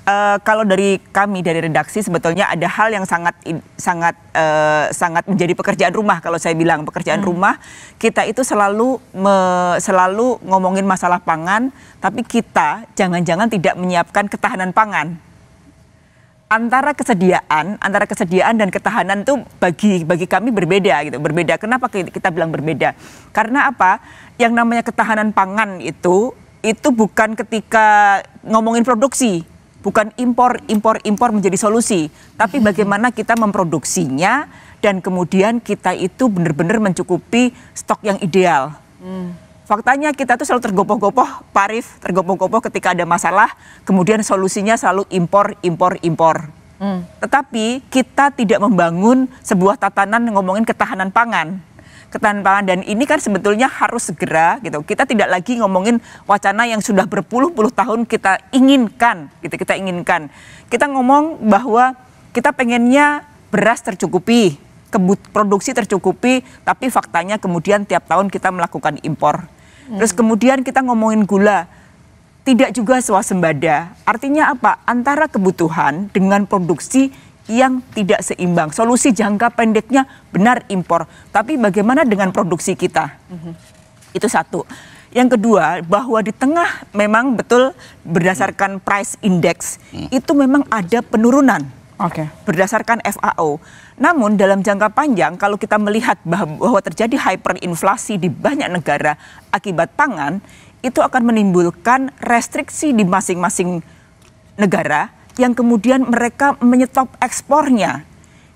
uh, kalau dari kami dari redaksi sebetulnya ada hal yang sangat sangat uh, sangat menjadi pekerjaan rumah kalau saya bilang pekerjaan hmm. rumah kita itu selalu me, selalu ngomongin masalah pangan tapi kita jangan-jangan tidak menyiapkan ketahanan pangan antara kesediaan antara kesediaan dan ketahanan itu bagi bagi kami berbeda gitu berbeda kenapa kita bilang berbeda karena apa yang namanya ketahanan pangan itu itu bukan ketika ngomongin produksi bukan impor impor impor menjadi solusi tapi mhm. bagaimana kita memproduksinya dan kemudian kita itu benar-benar mencukupi stok yang ideal hmm. faktanya kita tuh selalu tergopoh-gopoh parif tergopoh-gopoh ketika ada masalah kemudian solusinya selalu impor impor impor hmm. tetapi kita tidak membangun sebuah tatanan ngomongin ketahanan pangan pangan dan ini kan sebetulnya harus segera gitu. Kita tidak lagi ngomongin wacana yang sudah berpuluh-puluh tahun kita inginkan gitu, kita inginkan. Kita ngomong bahwa kita pengennya beras tercukupi, kebut, produksi tercukupi, tapi faktanya kemudian tiap tahun kita melakukan impor. Hmm. Terus kemudian kita ngomongin gula, tidak juga swasembada. Artinya apa? Antara kebutuhan dengan produksi yang tidak seimbang. Solusi jangka pendeknya benar impor, tapi bagaimana dengan produksi kita? Mm-hmm. Itu satu. Yang kedua, bahwa di tengah memang betul berdasarkan price index mm. itu memang ada penurunan. Okay. Berdasarkan FAO. Namun dalam jangka panjang kalau kita melihat bahwa terjadi hyperinflasi di banyak negara akibat pangan, itu akan menimbulkan restriksi di masing-masing negara yang kemudian mereka menyetop ekspornya.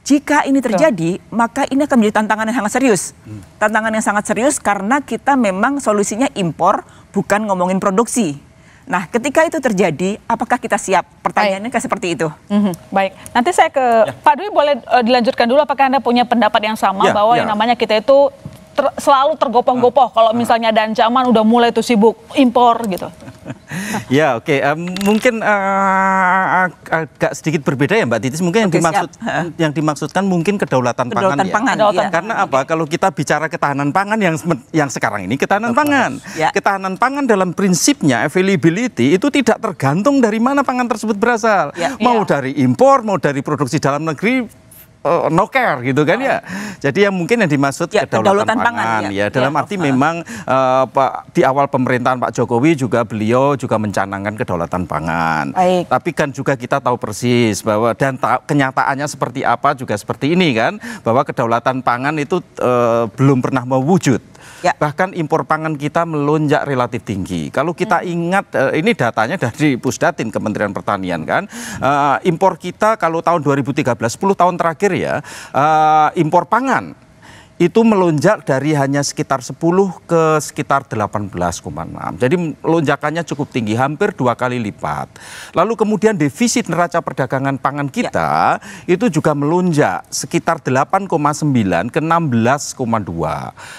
Jika ini terjadi, maka ini akan menjadi tantangan yang sangat serius. Hmm. Tantangan yang sangat serius karena kita memang solusinya impor, bukan ngomongin produksi. Nah, ketika itu terjadi, apakah kita siap? Pertanyaannya kayak seperti itu. Mm-hmm. Baik, nanti saya ke ya. Pak Dwi boleh uh, dilanjutkan dulu. Apakah anda punya pendapat yang sama ya, bahwa ya. yang namanya kita itu ter- selalu tergopoh gopoh ah. kalau misalnya ada ancaman udah mulai itu sibuk impor gitu? ya oke okay. um, mungkin uh, agak sedikit berbeda ya Mbak Titis mungkin okay, yang dimaksud siap. yang dimaksudkan mungkin kedaulatan, kedaulatan pangan, pangan Kedaulatan ya. Karena iya. apa? Kalau kita bicara ketahanan pangan yang yang sekarang ini ketahanan okay. pangan. yeah. Ketahanan pangan dalam prinsipnya availability itu tidak tergantung dari mana pangan tersebut berasal. yeah. Mau yeah. dari impor, mau dari produksi dalam negeri uh, no care gitu kan oh. ya. Jadi yang mungkin yang dimaksud ya, kedaulatan, kedaulatan pangan, pangan ya. ya dalam ya, arti memang uh, Pak di awal pemerintahan Pak Jokowi juga beliau juga mencanangkan kedaulatan pangan. Baik. Tapi kan juga kita tahu persis bahwa dan ta kenyataannya seperti apa juga seperti ini kan bahwa kedaulatan pangan itu uh, belum pernah mewujud Ya. Bahkan impor pangan kita melonjak relatif tinggi. Kalau kita hmm. ingat eh, ini datanya dari Pusdatin Kementerian Pertanian kan, uh, impor kita kalau tahun 2013 10 tahun terakhir ya, uh, impor pangan itu melonjak dari hanya sekitar 10 ke sekitar 18,6. Jadi lonjakannya cukup tinggi, hampir dua kali lipat. Lalu kemudian defisit neraca perdagangan pangan ya. kita ya. itu juga melonjak sekitar 8,9 ke 16,2.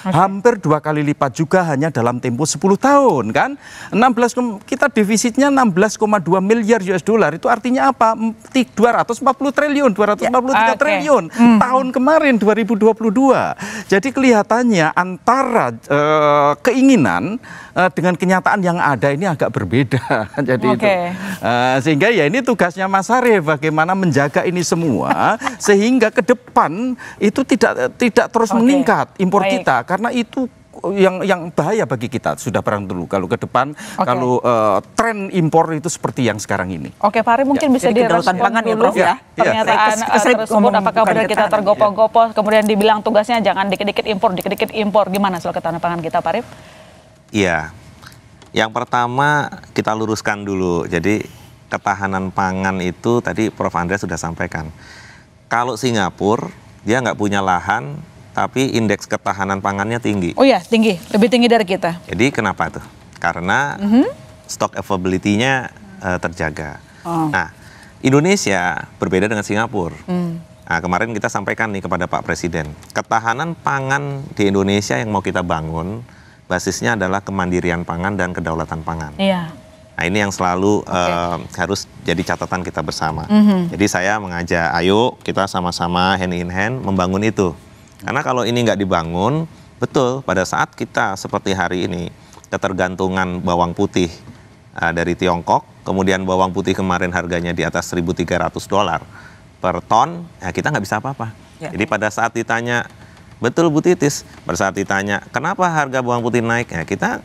Hampir dua kali lipat juga hanya dalam tempo 10 tahun kan. 16 kita defisitnya 16,2 miliar US dollar itu artinya apa? 240 triliun, 243 ya. okay. triliun hmm. tahun kemarin 2022. Jadi kelihatannya antara uh, keinginan uh, dengan kenyataan yang ada ini agak berbeda. Jadi okay. itu Uh, sehingga ya ini tugasnya Mas Arief bagaimana menjaga ini semua sehingga ke depan itu tidak tidak terus okay. meningkat impor Baik. kita karena itu yang yang bahaya bagi kita sudah perang dulu kalau ke depan okay. kalau uh, tren impor itu seperti yang sekarang ini. Oke, Pak mungkin ya. bisa direspon pangan ya, dulu ya, ya. Iya. Iya. Pernyataan ya. tersebut apakah benar kita tergopoh gopoh ya. kemudian dibilang tugasnya jangan dikit-dikit impor, dikit-dikit impor. Gimana soal ketahanan pangan kita, Pak Iya. Yang pertama kita luruskan dulu. Jadi ketahanan pangan itu tadi Prof Andreas sudah sampaikan. Kalau Singapura dia nggak punya lahan tapi indeks ketahanan pangannya tinggi. Oh iya, tinggi, lebih tinggi dari kita. Jadi kenapa tuh? Karena mm -hmm. stok availability-nya uh, terjaga. Oh. Nah, Indonesia berbeda dengan Singapura. Mm. Nah, kemarin kita sampaikan nih kepada Pak Presiden, ketahanan pangan di Indonesia yang mau kita bangun basisnya adalah kemandirian pangan dan kedaulatan pangan. Iya. Nah, ini yang selalu okay. uh, eh, harus jadi catatan kita bersama. Mm -hmm. Jadi saya mengajak, ayo kita sama-sama hand in hand membangun itu. Karena kalau ini nggak dibangun, betul pada saat kita seperti hari ini ketergantungan bawang putih uh, dari Tiongkok, kemudian bawang putih kemarin harganya di atas 1.300 dolar per ton, ya kita nggak bisa apa-apa. Ya. Jadi pada saat ditanya betul Bu Titis, pada saat ditanya kenapa harga bawang putih naik, ya kita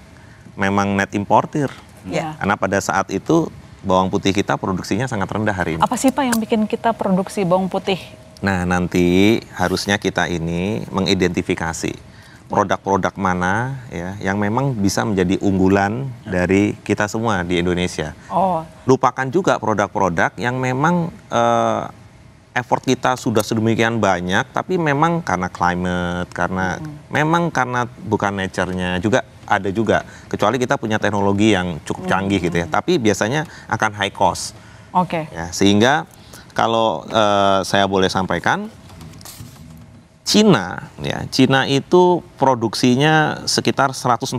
memang net importer. Ya. Karena pada saat itu bawang putih kita produksinya sangat rendah hari ini. Apa sih Pak yang bikin kita produksi bawang putih Nah, nanti harusnya kita ini mengidentifikasi produk-produk mana ya yang memang bisa menjadi unggulan dari kita semua di Indonesia. Oh. Lupakan juga produk-produk yang memang uh, effort kita sudah sedemikian banyak tapi memang karena climate, karena hmm. memang karena bukan nature-nya juga ada juga. Kecuali kita punya teknologi yang cukup mm-hmm. canggih hmm. gitu ya, tapi biasanya akan high cost. Oke. Okay. Ya, sehingga kalau uh, saya boleh sampaikan, Cina ya, Cina itu produksinya sekitar 148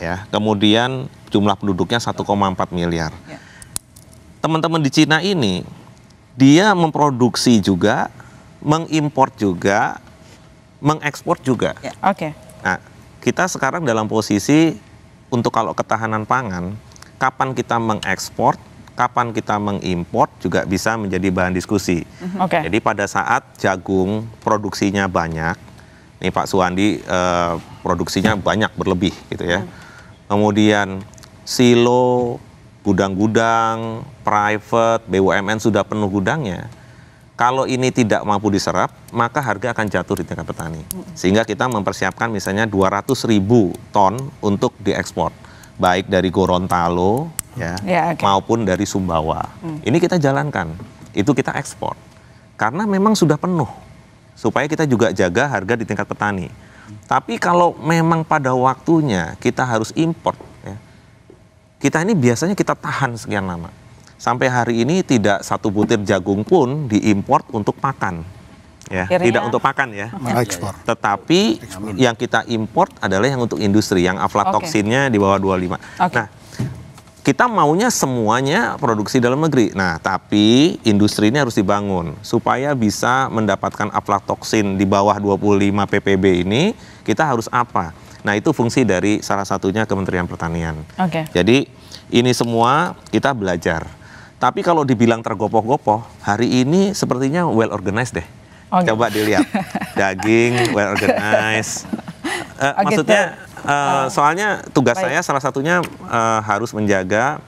ya. Kemudian jumlah penduduknya 1,4 miliar. Ya. Teman-teman di Cina ini dia memproduksi juga, mengimpor juga, mengekspor juga. yeah. Oke. Okay. Nah, kita sekarang dalam posisi untuk kalau ketahanan pangan, kapan kita mengekspor, kapan kita mengimpor juga bisa menjadi bahan diskusi. Mhm. Okay. Jadi pada saat jagung produksinya banyak, ini Pak Suwandi eh, produksinya banyak berlebih gitu ya. Mhm. Kemudian silo, gudang-gudang, private, BUMN sudah penuh gudangnya. Kalau ini tidak mampu diserap, maka harga akan jatuh di tingkat petani. Mhm. Sehingga kita mempersiapkan misalnya 200 ribu ton untuk diekspor. Baik dari Gorontalo, ya, ya okay. maupun dari Sumbawa. Hmm. Ini kita jalankan, itu kita ekspor karena memang sudah penuh supaya kita juga jaga harga di tingkat petani. Hmm. Tapi kalau memang pada waktunya kita harus import, ya, kita ini biasanya kita tahan sekian lama. Sampai hari ini tidak satu butir jagung pun diimpor untuk pakan ya tidak untuk pakan ya ekspor tetapi yang kita import adalah yang untuk industri yang aflatoksinnya okay. di bawah 25 okay. nah kita maunya semuanya produksi dalam negeri. Nah, tapi industri ini harus dibangun supaya bisa mendapatkan aflatoksin di bawah 25 ppb ini, kita harus apa? Nah, itu fungsi dari salah satunya Kementerian Pertanian. Oke. Okay. Jadi ini semua kita belajar. Tapi kalau dibilang tergopoh-gopoh, hari ini sepertinya well organized deh. Oh, iya. Coba dilihat. Daging well organized. Uh, eh, okay, oh, gitu. maksudnya Uh, soalnya tugas Baik. saya salah satunya uh, harus menjaga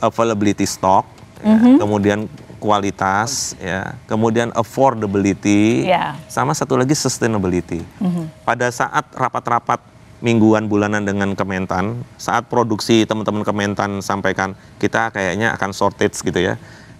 availability stock, mm-hmm. ya, mhm. kemudian kualitas, ya, kemudian affordability, yeah. sama satu lagi sustainability. Mm-hmm. Pada saat rapat-rapat mingguan bulanan dengan Kementan, saat produksi teman-teman Kementan sampaikan kita kayaknya akan shortage gitu ya.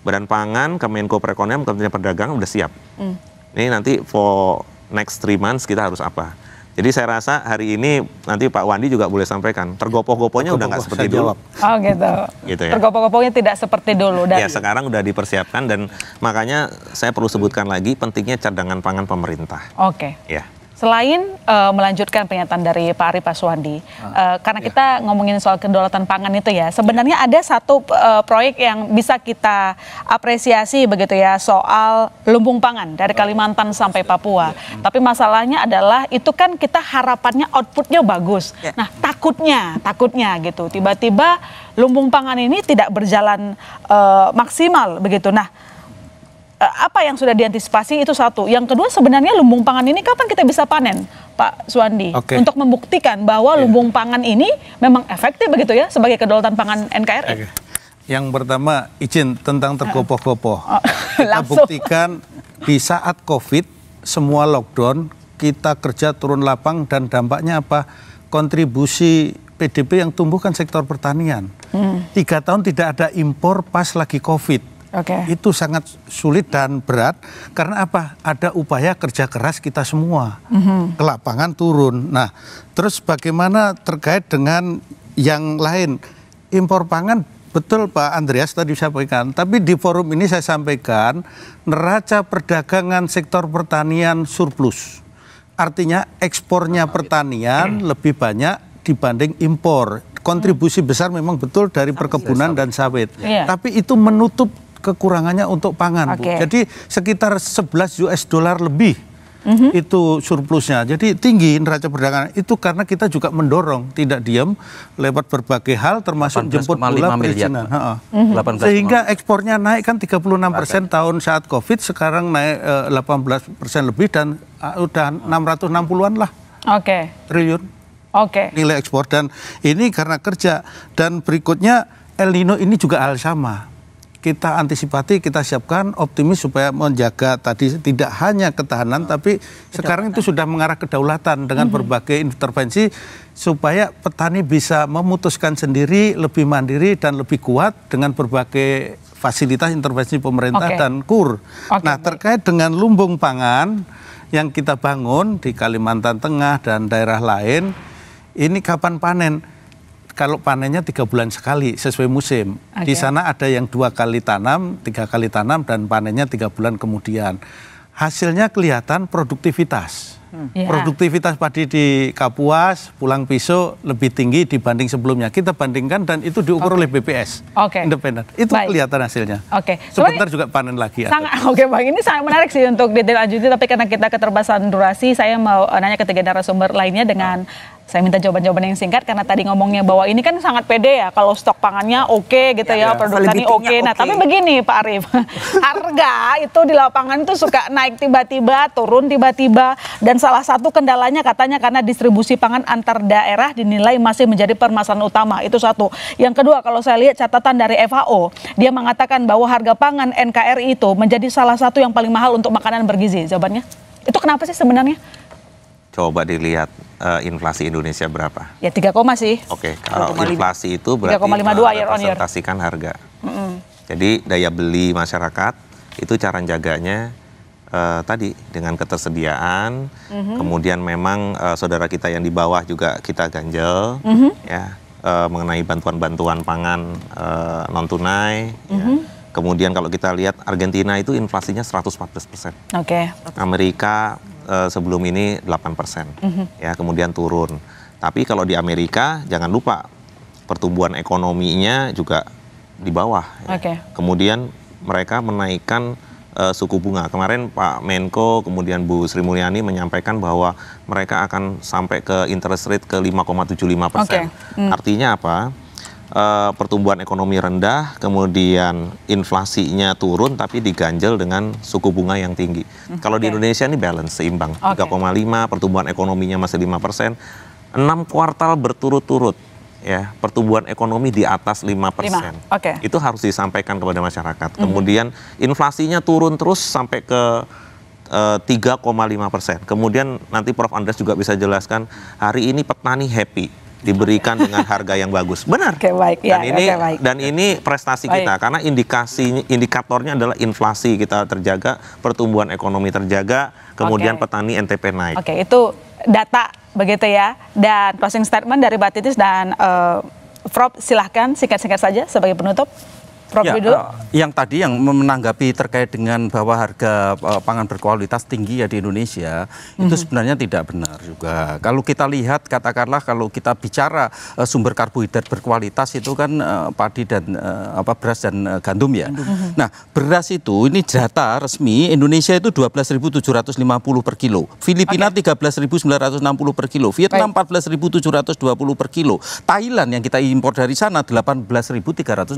Badan Pangan, Kemenko Perekonomian, Kementerian Perdagangan udah siap. Mm. Ini nanti for next three months kita harus apa? Jadi saya rasa hari ini nanti Pak Wandi juga boleh sampaikan. Tergopoh-gopohnya udah nggak seperti dulu. Oh gitu. gitu ya. Tergopoh-gopohnya tidak seperti dulu. Dan... Ya sekarang udah dipersiapkan dan makanya saya perlu sebutkan lagi pentingnya cadangan pangan pemerintah. Oke. Okay. Ya. Selain uh, melanjutkan pernyataan dari Pak Ari Paswandi, ah, uh, karena iya. kita ngomongin soal kedaulatan pangan itu ya, sebenarnya iya. ada satu uh, proyek yang bisa kita apresiasi begitu ya soal lumbung pangan dari Kalimantan oh, sampai Papua. Iya. Tapi masalahnya adalah itu kan kita harapannya outputnya bagus. Ya. Nah takutnya, takutnya gitu, tiba-tiba lumbung pangan ini tidak berjalan uh, maksimal begitu. Nah Eh, apa yang sudah diantisipasi itu satu. Yang kedua sebenarnya lumbung pangan ini kapan kita bisa panen, Pak Suwandi? Okay. Untuk membuktikan bahwa yeah. lumbung pangan ini memang efektif begitu ya sebagai kedaulatan pangan NKRI. Okay. Yang pertama izin tentang tergopoh-gopoh. Oh, kita buktikan di saat COVID semua lockdown kita kerja turun lapang dan dampaknya apa? Kontribusi PDB yang tumbuhkan sektor pertanian. Hmm. Tiga tahun tidak ada impor pas lagi COVID Okay. Itu sangat sulit dan berat karena apa? Ada upaya kerja keras kita semua mm -hmm. ke turun. Nah, terus bagaimana terkait dengan yang lain impor pangan? Betul Pak Andreas tadi sampaikan, tapi di forum ini saya sampaikan neraca perdagangan sektor pertanian surplus. Artinya ekspornya pertanian lebih banyak dibanding impor. Kontribusi besar memang betul dari perkebunan dan sawit. Iya. Tapi itu menutup kekurangannya untuk pangan, okay. Bu. Jadi sekitar 11 US dollar lebih Mm -hmm. itu surplusnya. Jadi tinggi neraca perdagangan itu karena kita juga mendorong tidak diam lewat berbagai hal termasuk jemput bola perizinan. Ha -ha. Mm -hmm. Sehingga ekspornya naik kan 36 persen tahun saat COVID sekarang naik eh, 18 persen lebih dan uh, udah 660-an lah. Oke. Okay. Triliun. Oke. Okay. Nilai ekspor dan ini karena kerja dan berikutnya El Nino ini juga hal sama kita antisipasi, kita siapkan optimis supaya menjaga tadi tidak hanya ketahanan oh, tapi kedaulatan. sekarang itu sudah mengarah kedaulatan dengan mm -hmm. berbagai intervensi supaya petani bisa memutuskan sendiri lebih mandiri dan lebih kuat dengan berbagai fasilitas intervensi pemerintah okay. dan KUR. Okay, nah, terkait dengan lumbung pangan yang kita bangun di Kalimantan Tengah dan daerah lain ini kapan panen? kalau panennya tiga bulan sekali sesuai musim. Okay. Di sana ada yang dua kali tanam, tiga kali tanam dan panennya tiga bulan kemudian. Hasilnya kelihatan produktivitas. Hmm. Iya. Produktivitas padi di Kapuas pulang pisau lebih tinggi dibanding sebelumnya. Kita bandingkan dan itu diukur okay. oleh BPS. Okay. Independen. Itu Baik. kelihatan hasilnya. Oke. Okay. Sebentar juga panen lagi. Sangat oke okay, Bang, ini sangat menarik sih untuk detail lanjutnya tapi karena kita keterbatasan durasi, saya mau nanya ke tiga narasumber lainnya dengan saya minta jawaban-jawaban yang singkat karena tadi ngomongnya bahwa ini kan sangat pede ya kalau stok pangannya oke okay, gitu ya, ya, ya. oke. Okay. Nah, okay. tapi begini Pak Arif, harga itu di lapangan itu suka naik tiba-tiba, turun tiba-tiba dan salah satu kendalanya katanya karena distribusi pangan antar daerah dinilai masih menjadi permasalahan utama. Itu satu. Yang kedua kalau saya lihat catatan dari FAO, dia mengatakan bahwa harga pangan NKRI itu menjadi salah satu yang paling mahal untuk makanan bergizi. Jawabannya? Itu kenapa sih sebenarnya? coba dilihat uh, inflasi Indonesia berapa? Ya 3, sih. Oke, okay, kalau inflasi itu berarti 3,52 harga. Mm -hmm. Jadi daya beli masyarakat itu cara jaganya uh, eh, tadi dengan ketersediaan, mm-hmm. kemudian memang uh, saudara kita yang di bawah juga kita ganjel, mm-hmm. ya uh, mengenai bantuan-bantuan pangan uh, non tunai. Ya. Mm-hmm. Ya. Kemudian kalau kita lihat Argentina itu inflasinya 114 persen, okay. Amerika Eh, sebelum ini 8%. Mm -hmm. Ya, kemudian turun. Tapi kalau di Amerika jangan lupa pertumbuhan ekonominya juga di bawah. Ya. Okay. Kemudian mereka menaikkan uh, suku bunga. Kemarin Pak Menko kemudian Bu Sri Mulyani menyampaikan bahwa mereka akan sampai ke interest rate ke 5,75 persen. Okay. Mm. Artinya apa? uh, pertumbuhan ekonomi rendah, kemudian inflasinya turun tapi diganjel dengan suku bunga yang tinggi. Okay. Hmm, Kalau di Indonesia ini balance seimbang, okay. 3,5 pertumbuhan ekonominya masih 5 persen, 6 kuartal berturut-turut ya pertumbuhan ekonomi di atas 5 persen. Okay. Itu harus disampaikan kepada masyarakat. Mm Kemudian inflasinya turun terus sampai ke 3,5 eh, persen. Kemudian nanti Prof. Andres juga bisa jelaskan hari ini petani happy diberikan dengan harga yang bagus. Benar. Okay, baik. Ya, dan ini okay, baik. dan ini prestasi baik. kita karena indikasi indikatornya adalah inflasi kita terjaga, pertumbuhan ekonomi terjaga, kemudian okay. petani NTP naik. Oke, okay, itu data begitu ya. Dan closing statement dari Batitis dan uh, silahkan singkat-singkat saja sebagai penutup. Prof. Ya, Uh, yang tadi yang menanggapi terkait dengan bahwa harga uh, pangan berkualitas tinggi ya di Indonesia mm-hmm. itu mhm. sebenarnya tidak benar juga. Kalau kita lihat katakanlah kalau kita bicara uh, sumber karbohidrat berkualitas itu kan uh, padi dan uh, apa beras dan uh, gandum ya. Mm-hmm. Nah, beras itu ini data resmi Indonesia itu 12.750 per kilo. Filipina okay. 13.960 per kilo. Vietnam 14.720 per kilo. Thailand yang kita impor dari sana 18.360.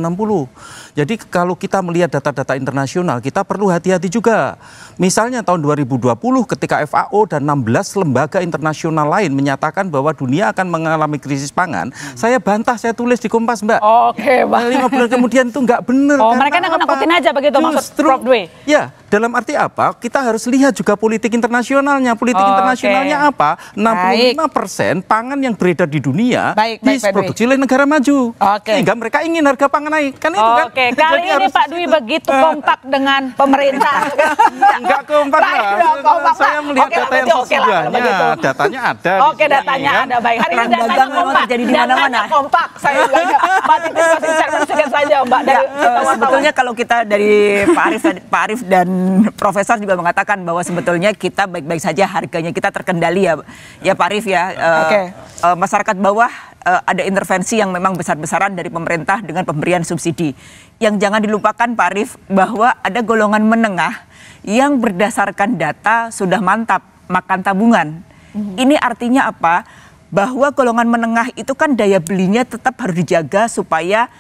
Jadi kalau kita melihat data-data internasional, kita perlu hati-hati juga. Misalnya tahun 2020 ketika FAO dan 16 lembaga internasional lain menyatakan bahwa dunia akan mengalami krisis pangan, hmm. saya bantah, saya tulis di Kompas, Mbak. Oke, okay, nah, Lima bulan kemudian itu nggak benar. Oh, mereka nakutin aja begitu Justru, maksud Prof. Dwi? Ya, dalam arti apa? Kita harus lihat juga politik internasionalnya. Politik okay. internasionalnya apa? 65 persen pangan yang beredar di dunia baik, diproduksi oleh negara maju. Okay. Sehingga mereka ingin harga pangan naik. Kan itu okay. Oh, kan oke. Kali ini Pak Dwi begitu eh. kompak dengan pemerintah. Enggak kompak lah. Kompak saya melihat oke, data yang sesudahnya. Datanya ada. Oke, datanya ya. ada. Baik. Hari ini datanya kompak. Jadi di mana-mana. kompak. Saya bilangnya. Pak Titus masih cermin saja, Mbak. Dari, ya, eh, sebetulnya kalau kita dari Pak Arif, Pak Arif dan Profesor juga mengatakan bahwa sebetulnya kita baik-baik saja harganya kita terkendali ya, ya Pak Arif ya. Eh, okay. Uh, masyarakat bawah Eh, ada intervensi yang memang besar-besaran dari pemerintah dengan pemberian subsidi. Yang jangan dilupakan Pak Arief bahwa ada golongan menengah yang berdasarkan data sudah mantap makan tabungan. Mhm. Ini artinya apa? Bahwa golongan menengah itu kan daya belinya tetap harus dijaga supaya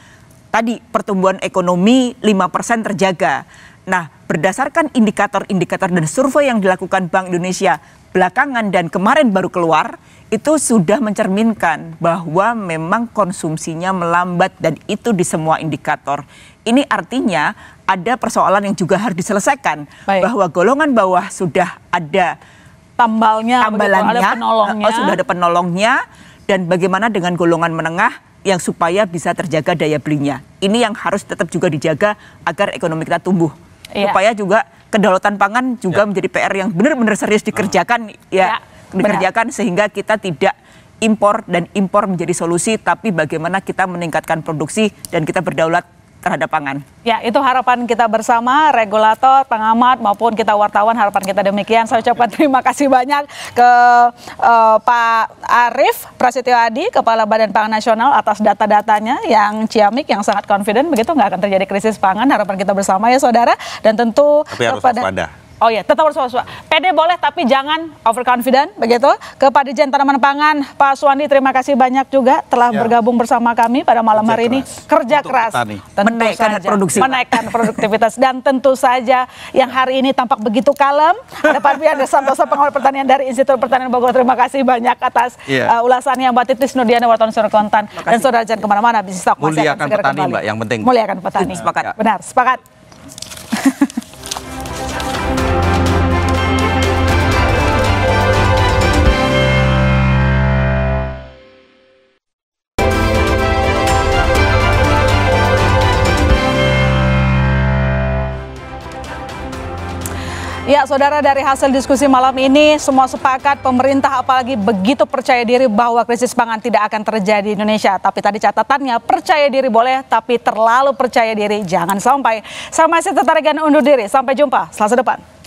tadi pertumbuhan ekonomi 5% terjaga. Nah, berdasarkan indikator-indikator dan survei yang dilakukan Bank Indonesia belakangan dan kemarin baru keluar itu sudah mencerminkan bahwa memang konsumsinya melambat dan itu di semua indikator. Ini artinya ada persoalan yang juga harus diselesaikan Baik. bahwa golongan bawah sudah ada tambalnya, tambalannya, begitu, ada penolongnya. Oh, sudah ada penolongnya dan bagaimana dengan golongan menengah yang supaya bisa terjaga daya belinya. Ini yang harus tetap juga dijaga agar ekonomi kita tumbuh yeah. supaya juga kedaulatan pangan juga yeah. menjadi PR yang benar-benar serius dikerjakan uh. ya yeah, dikerjakan benar. sehingga kita tidak impor dan impor menjadi solusi tapi bagaimana kita meningkatkan produksi dan kita berdaulat terhadap pangan. Ya, itu harapan kita bersama, regulator, pengamat maupun kita wartawan harapan kita demikian. Saya ucapkan terima kasih banyak ke uh, Pak Arief Prasetyo Adi, Kepala Badan Pangan Nasional atas data-datanya yang ciamik, yang sangat confident begitu nggak akan terjadi krisis pangan. Harapan kita bersama ya saudara dan tentu Tapi harus kepada waspada. Oh ya, tetap harus waspada. PD boleh tapi jangan overconfident begitu. Kepada Dirjen Tanaman Pangan, Pak Suwandi terima kasih banyak juga telah ya. bergabung bersama kami pada malam kerja hari keras. ini. Kerja Untuk keras. menaikkan saja, produksi. Menaikkan produktivitas dan tentu saja yang hari ini tampak begitu kalem. Ada Pak Biar Santosa pengawal pertanian dari Institut Pertanian Bogor. Terima kasih banyak atas ya. uh, ulasannya Mbak Titis Nurdiana wartawan Sore Kontan dan Saudara Jan kemana-mana bisnis stok masih akan segera petani, kembali. Mbak, yang penting. Muliakan petani. Iya. Sepakat. Benar, sepakat. Ya, saudara dari hasil diskusi malam ini semua sepakat pemerintah apalagi begitu percaya diri bahwa krisis pangan tidak akan terjadi di Indonesia. Tapi tadi catatannya percaya diri boleh tapi terlalu percaya diri jangan sampai. Saya masih tertarik undur diri. Sampai jumpa Selasa depan.